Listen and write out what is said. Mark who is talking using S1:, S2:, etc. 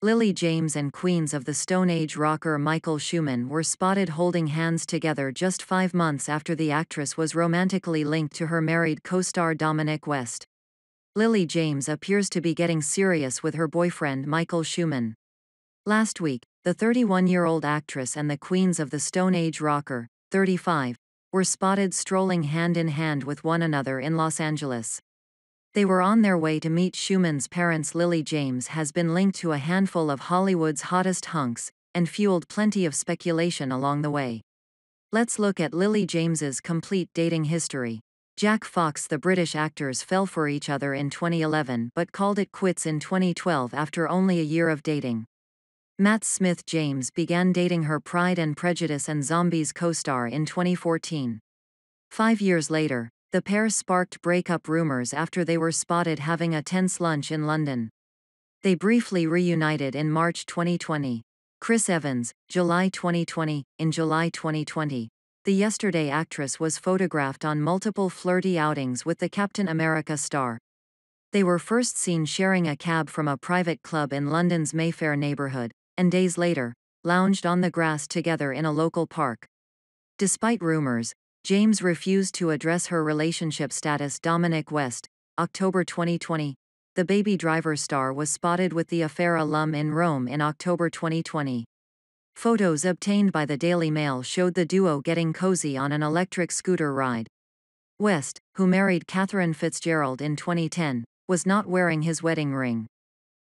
S1: Lily James and Queens of the Stone Age rocker Michael Schumann were spotted holding hands together just five months after the actress was romantically linked to her married co-star Dominic West. Lily James appears to be getting serious with her boyfriend Michael Schumann. Last week, the 31-year-old actress and the Queens of the Stone Age rocker, 35, were spotted strolling hand in hand with one another in Los Angeles. They were on their way to meet Schumann's parents. Lily James has been linked to a handful of Hollywood's hottest hunks, and fueled plenty of speculation along the way. Let's look at Lily James's complete dating history. Jack Fox The British actors fell for each other in 2011 but called it quits in 2012 after only a year of dating. Matt Smith James began dating her Pride and Prejudice and Zombies co-star in 2014. Five years later, the pair sparked breakup rumors after they were spotted having a tense lunch in London. They briefly reunited in March 2020. Chris Evans, July 2020, in July 2020. The Yesterday actress was photographed on multiple flirty outings with the Captain America star. They were first seen sharing a cab from a private club in London's Mayfair neighborhood, and days later, lounged on the grass together in a local park. Despite rumors, James refused to address her relationship status Dominic West, October 2020. The baby driver star was spotted with the affair alum in Rome in October 2020. Photos obtained by the Daily Mail showed the duo getting cozy on an electric scooter ride. West, who married Catherine Fitzgerald in 2010, was not wearing his wedding ring.